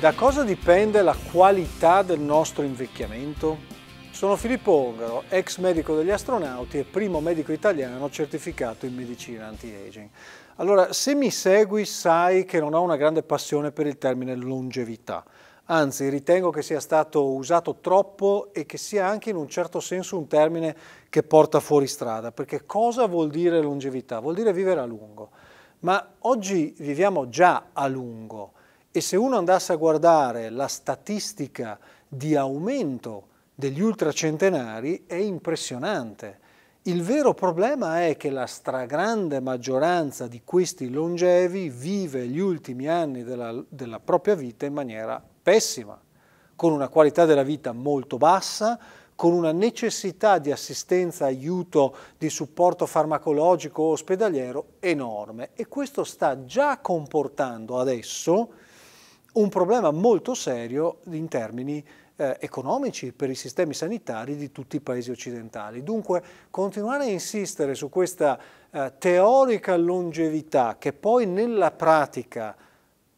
Da cosa dipende la qualità del nostro invecchiamento? Sono Filippo Ongaro, ex medico degli astronauti e primo medico italiano certificato in medicina anti-aging. Allora, se mi segui sai che non ho una grande passione per il termine longevità. Anzi, ritengo che sia stato usato troppo e che sia anche in un certo senso un termine che porta fuori strada, perché cosa vuol dire longevità? Vuol dire vivere a lungo. Ma oggi viviamo già a lungo e se uno andasse a guardare la statistica di aumento degli ultracentenari è impressionante. Il vero problema è che la stragrande maggioranza di questi longevi vive gli ultimi anni della, della propria vita in maniera pessima, con una qualità della vita molto bassa, con una necessità di assistenza, aiuto, di supporto farmacologico o ospedaliero enorme e questo sta già comportando adesso un problema molto serio in termini eh, economici per i sistemi sanitari di tutti i paesi occidentali. Dunque continuare a insistere su questa eh, teorica longevità che poi nella pratica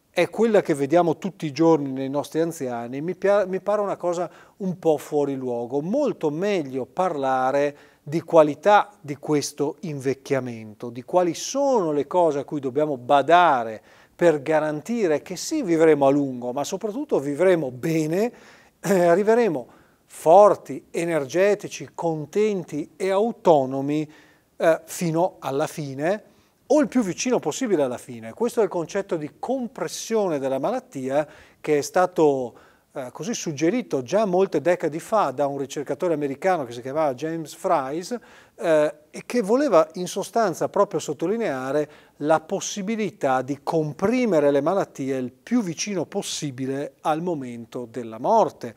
è quella che vediamo tutti i giorni nei nostri anziani, mi, mi pare una cosa un po' fuori luogo. Molto meglio parlare di qualità di questo invecchiamento, di quali sono le cose a cui dobbiamo badare per garantire che sì vivremo a lungo, ma soprattutto vivremo bene, eh, arriveremo forti, energetici, contenti e autonomi eh, fino alla fine o il più vicino possibile alla fine. Questo è il concetto di compressione della malattia che è stato eh, così suggerito già molte decadi fa da un ricercatore americano che si chiamava James Fries eh, e che voleva in sostanza proprio sottolineare la possibilità di comprimere le malattie il più vicino possibile al momento della morte.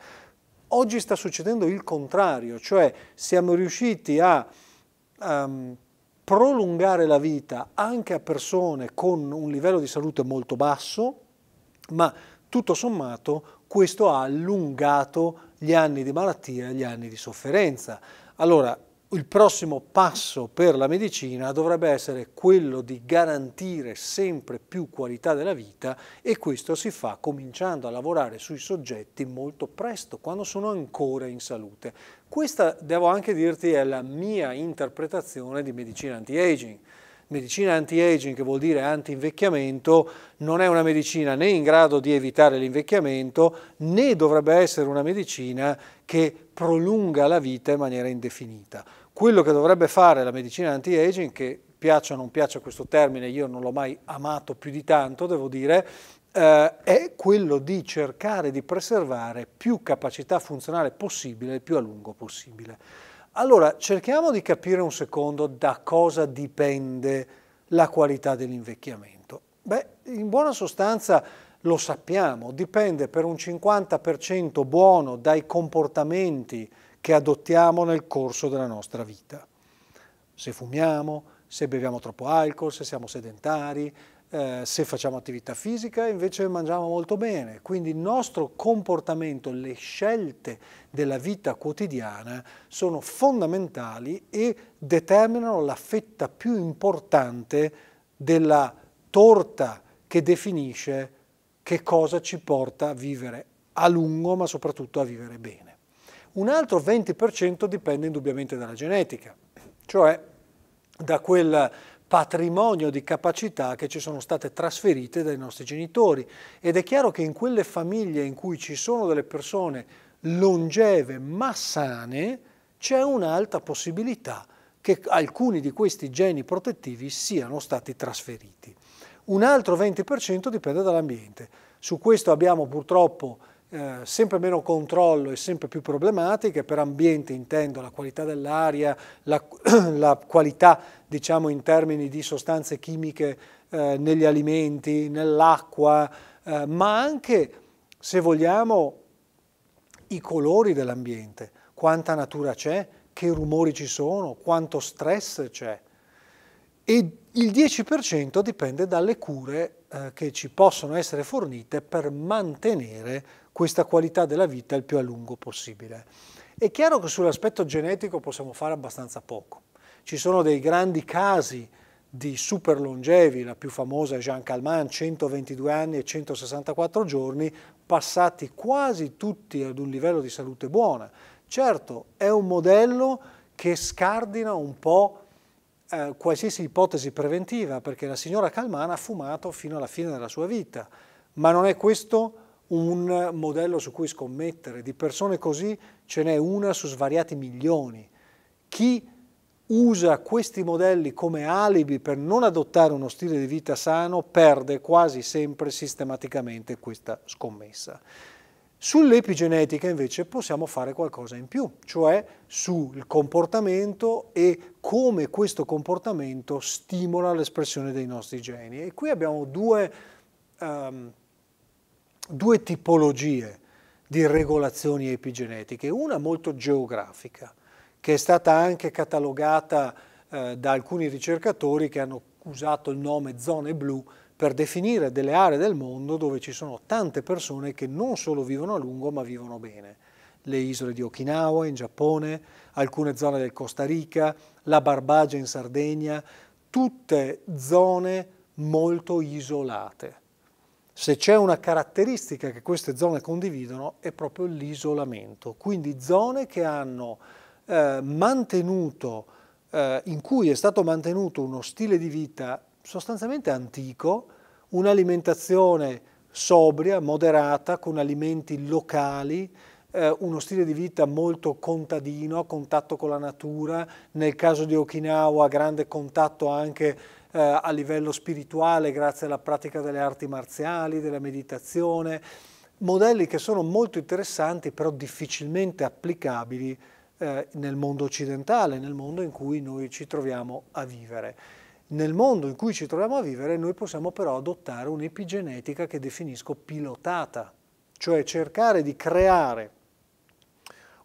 Oggi sta succedendo il contrario, cioè siamo riusciti a um, prolungare la vita anche a persone con un livello di salute molto basso, ma tutto sommato questo ha allungato gli anni di malattia e gli anni di sofferenza. Allora, il prossimo passo per la medicina dovrebbe essere quello di garantire sempre più qualità della vita e questo si fa cominciando a lavorare sui soggetti molto presto, quando sono ancora in salute. Questa, devo anche dirti, è la mia interpretazione di medicina anti-aging medicina anti-aging, che vuol dire anti-invecchiamento, non è una medicina né in grado di evitare l'invecchiamento, né dovrebbe essere una medicina che prolunga la vita in maniera indefinita. Quello che dovrebbe fare la medicina anti-aging, che piaccia o non piaccia questo termine, io non l'ho mai amato più di tanto, devo dire, eh, è quello di cercare di preservare più capacità funzionale possibile, più a lungo possibile. Allora, cerchiamo di capire un secondo da cosa dipende la qualità dell'invecchiamento. Beh, in buona sostanza lo sappiamo, dipende per un 50% buono dai comportamenti che adottiamo nel corso della nostra vita. Se fumiamo, se beviamo troppo alcol, se siamo sedentari, eh, se facciamo attività fisica invece mangiamo molto bene, quindi il nostro comportamento, le scelte della vita quotidiana sono fondamentali e determinano la fetta più importante della torta che definisce che cosa ci porta a vivere a lungo ma soprattutto a vivere bene. Un altro 20% dipende indubbiamente dalla genetica, cioè da quel patrimonio di capacità che ci sono state trasferite dai nostri genitori ed è chiaro che in quelle famiglie in cui ci sono delle persone longeve ma sane c'è un'alta possibilità che alcuni di questi geni protettivi siano stati trasferiti. Un altro 20% dipende dall'ambiente. Su questo abbiamo purtroppo eh, sempre meno controllo e sempre più problematiche, per ambiente intendo la qualità dell'aria, la, la, qualità diciamo in termini di sostanze chimiche eh, negli alimenti, nell'acqua, eh, ma anche se vogliamo i colori dell'ambiente, quanta natura c'è, che rumori ci sono, quanto stress c'è. E il 10% dipende dalle cure eh, che ci possono essere fornite per mantenere questa qualità della vita il più a lungo possibile. È chiaro che sull'aspetto genetico possiamo fare abbastanza poco. Ci sono dei grandi casi di super longevi, la più famosa è Jean Calman, 122 anni e 164 giorni, passati quasi tutti ad un livello di salute buona. Certo, è un modello che scardina un po' eh, qualsiasi ipotesi preventiva, perché la signora Calman ha fumato fino alla fine della sua vita, ma non è questo un modello su cui scommettere. Di persone così ce n'è una su svariati milioni. Chi usa questi modelli come alibi per non adottare uno stile di vita sano perde quasi sempre sistematicamente questa scommessa. Sull'epigenetica invece possiamo fare qualcosa in più, cioè sul comportamento e come questo comportamento stimola l'espressione dei nostri geni. E qui abbiamo due um, due tipologie di regolazioni epigenetiche, una molto geografica, che è stata anche catalogata eh, da alcuni ricercatori che hanno usato il nome zone blu per definire delle aree del mondo dove ci sono tante persone che non solo vivono a lungo ma vivono bene. Le isole di Okinawa in Giappone, alcune zone del Costa Rica, la Barbagia in Sardegna, tutte zone molto isolate se c'è una caratteristica che queste zone condividono è proprio l'isolamento, quindi zone che hanno eh, mantenuto, eh, in cui è stato mantenuto uno stile di vita sostanzialmente antico, un'alimentazione sobria, moderata, con alimenti locali, eh, uno stile di vita molto contadino, a contatto con la natura, nel caso di Okinawa grande contatto anche eh, a livello spirituale grazie alla pratica delle arti marziali, della meditazione, modelli che sono molto interessanti però difficilmente applicabili eh, nel mondo occidentale, nel mondo in cui noi ci troviamo a vivere. Nel mondo in cui ci troviamo a vivere noi possiamo però adottare un'epigenetica che definisco pilotata, cioè cercare di creare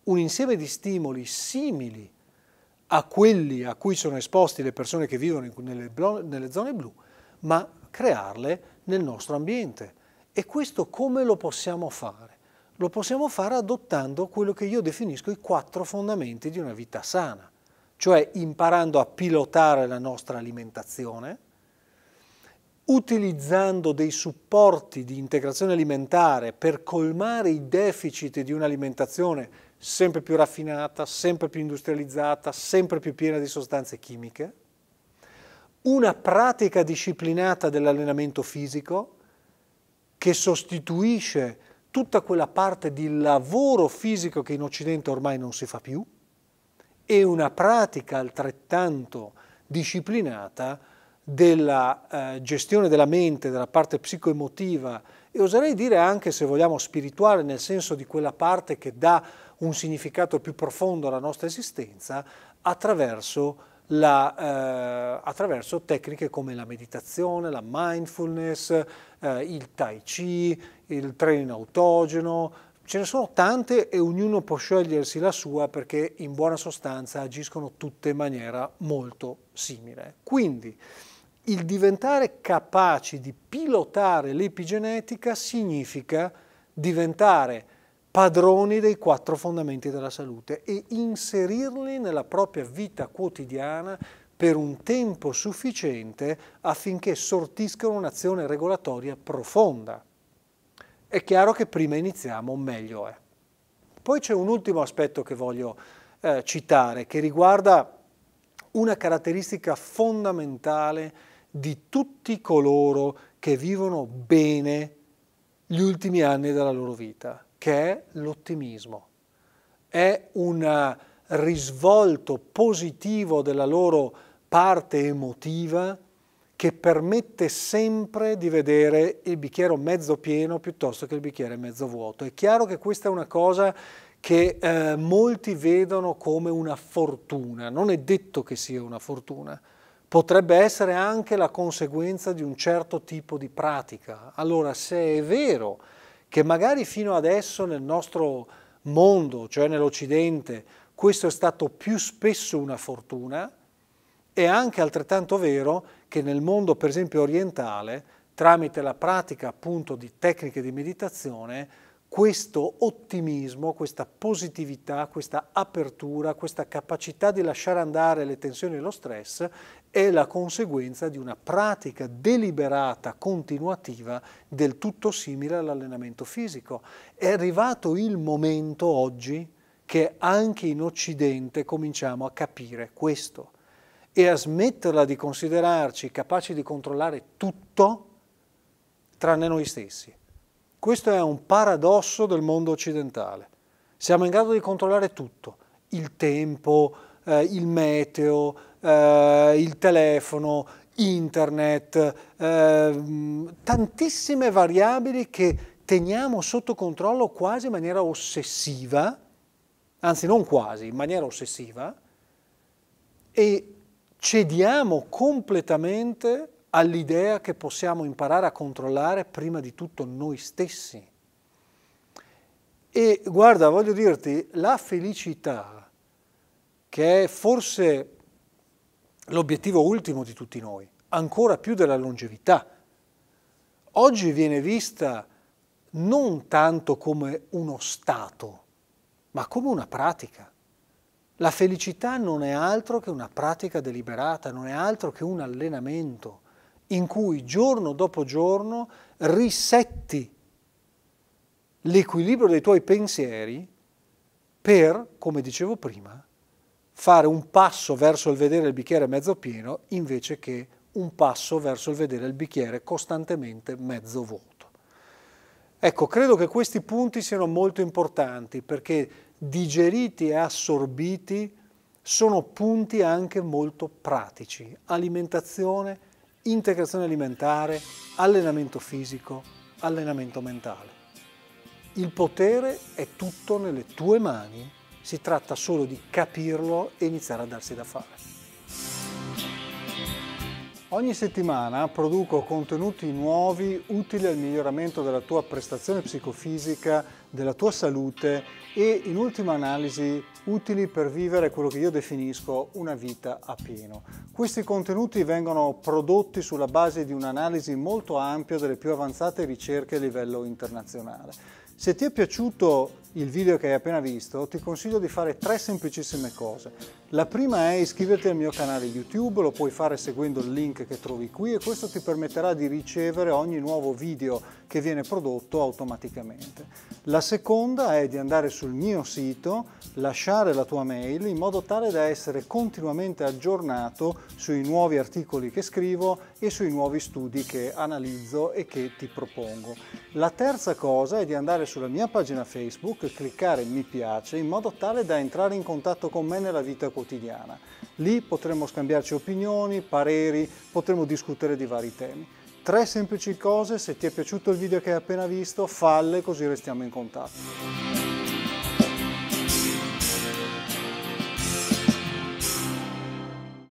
un insieme di stimoli simili a quelli a cui sono esposti le persone che vivono nelle, nelle zone blu, ma crearle nel nostro ambiente. E questo come lo possiamo fare? Lo possiamo fare adottando quello che io definisco i quattro fondamenti di una vita sana, cioè imparando a pilotare la nostra alimentazione, utilizzando dei supporti di integrazione alimentare per colmare i deficit di un'alimentazione sempre più raffinata, sempre più industrializzata, sempre più piena di sostanze chimiche, una pratica disciplinata dell'allenamento fisico che sostituisce tutta quella parte di lavoro fisico che in Occidente ormai non si fa più e una pratica altrettanto disciplinata della eh, gestione della mente, della parte psicoemotiva e oserei dire anche, se vogliamo, spirituale, nel senso di quella parte che dà un significato più profondo alla nostra esistenza attraverso la, eh, attraverso tecniche come la meditazione, la mindfulness, eh, il tai chi, il training autogeno. Ce ne sono tante e ognuno può scegliersi la sua perché in buona sostanza agiscono tutte in maniera molto simile. Quindi il diventare capaci di pilotare l'epigenetica significa diventare padroni dei quattro fondamenti della salute e inserirli nella propria vita quotidiana per un tempo sufficiente affinché sortiscano un'azione regolatoria profonda. È chiaro che prima iniziamo meglio è. Poi c'è un ultimo aspetto che voglio eh, citare che riguarda una caratteristica fondamentale di tutti coloro che vivono bene gli ultimi anni della loro vita che è l'ottimismo. È un eh, risvolto positivo della loro parte emotiva che permette sempre di vedere il bicchiere mezzo pieno piuttosto che il bicchiere mezzo vuoto. È chiaro che questa è una cosa che eh, molti vedono come una fortuna, non è detto che sia una fortuna, potrebbe essere anche la conseguenza di un certo tipo di pratica. Allora, se è vero che magari fino adesso nel nostro mondo, cioè nell'Occidente, questo è stato più spesso una fortuna, è anche altrettanto vero che nel mondo, per esempio, orientale, tramite la pratica appunto di tecniche di meditazione, questo ottimismo, questa positività, questa apertura, questa capacità di lasciare andare le tensioni e lo stress è la conseguenza di una pratica deliberata, continuativa, del tutto simile all'allenamento fisico. È arrivato il momento oggi che anche in Occidente cominciamo a capire questo e a smetterla di considerarci capaci di controllare tutto tranne noi stessi questo è un paradosso del mondo occidentale. Siamo in grado di controllare tutto, il tempo, eh, il meteo, eh, il telefono, internet, eh, tantissime variabili che teniamo sotto controllo quasi in maniera ossessiva, anzi non quasi, in maniera ossessiva, e cediamo completamente all'idea che possiamo imparare a controllare prima di tutto noi stessi. E guarda, voglio dirti, la felicità, che è forse l'obiettivo ultimo di tutti noi, ancora più della longevità, oggi viene vista non tanto come uno stato, ma come una pratica. La felicità non è altro che una pratica deliberata, non è altro che un allenamento in cui giorno dopo giorno risetti l'equilibrio dei tuoi pensieri per, come dicevo prima, fare un passo verso il vedere il bicchiere mezzo pieno invece che un passo verso il vedere il bicchiere costantemente mezzo vuoto. Ecco, credo che questi punti siano molto importanti perché digeriti e assorbiti sono punti anche molto pratici. Alimentazione, integrazione alimentare, allenamento fisico, allenamento mentale. Il potere è tutto nelle tue mani, si tratta solo di capirlo e iniziare a darsi da fare. Ogni settimana produco contenuti nuovi utili al miglioramento della tua prestazione psicofisica, della tua salute e in ultima analisi utili per vivere quello che io definisco una vita a pieno. Questi contenuti vengono prodotti sulla base di un'analisi molto ampia delle più avanzate ricerche a livello internazionale. Se ti è piaciuto il video che hai appena visto, ti consiglio di fare tre semplicissime cose. La prima è iscriverti al mio canale YouTube, lo puoi fare seguendo il link che trovi qui e questo ti permetterà di ricevere ogni nuovo video che viene prodotto automaticamente. La seconda è di andare sul mio sito, lasciare la tua mail in modo tale da essere continuamente aggiornato sui nuovi articoli che scrivo e sui nuovi studi che analizzo e che ti propongo. La terza cosa è di andare sulla mia pagina Facebook cliccare mi piace in modo tale da entrare in contatto con me nella vita quotidiana. Lì potremo scambiarci opinioni, pareri, potremo discutere di vari temi. Tre semplici cose, se ti è piaciuto il video che hai appena visto, falle così restiamo in contatto.